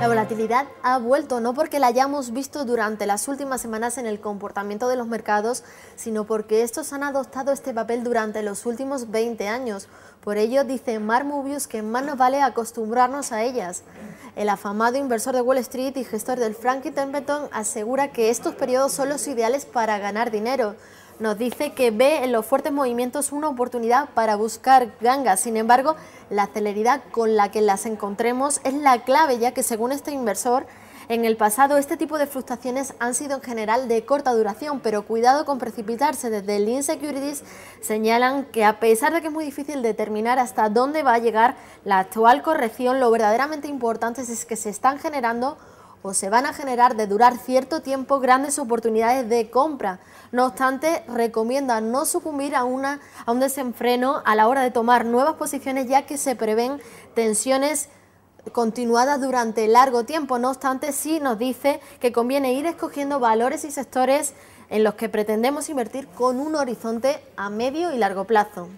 La volatilidad ha vuelto no porque la hayamos visto durante las últimas semanas en el comportamiento de los mercados, sino porque estos han adoptado este papel durante los últimos 20 años. Por ello, dice Marmovius, que más nos vale acostumbrarnos a ellas. El afamado inversor de Wall Street y gestor del Frankie Templeton asegura que estos periodos son los ideales para ganar dinero nos dice que ve en los fuertes movimientos una oportunidad para buscar gangas. Sin embargo, la celeridad con la que las encontremos es la clave, ya que según este inversor, en el pasado este tipo de frustraciones han sido en general de corta duración, pero cuidado con precipitarse. Desde el Insecurities señalan que a pesar de que es muy difícil determinar hasta dónde va a llegar la actual corrección, lo verdaderamente importante es que se están generando pues, se van a generar de durar cierto tiempo grandes oportunidades de compra. No obstante, recomienda no sucumbir a, a un desenfreno a la hora de tomar nuevas posiciones ya que se prevén tensiones continuadas durante largo tiempo. No obstante, sí nos dice que conviene ir escogiendo valores y sectores en los que pretendemos invertir con un horizonte a medio y largo plazo.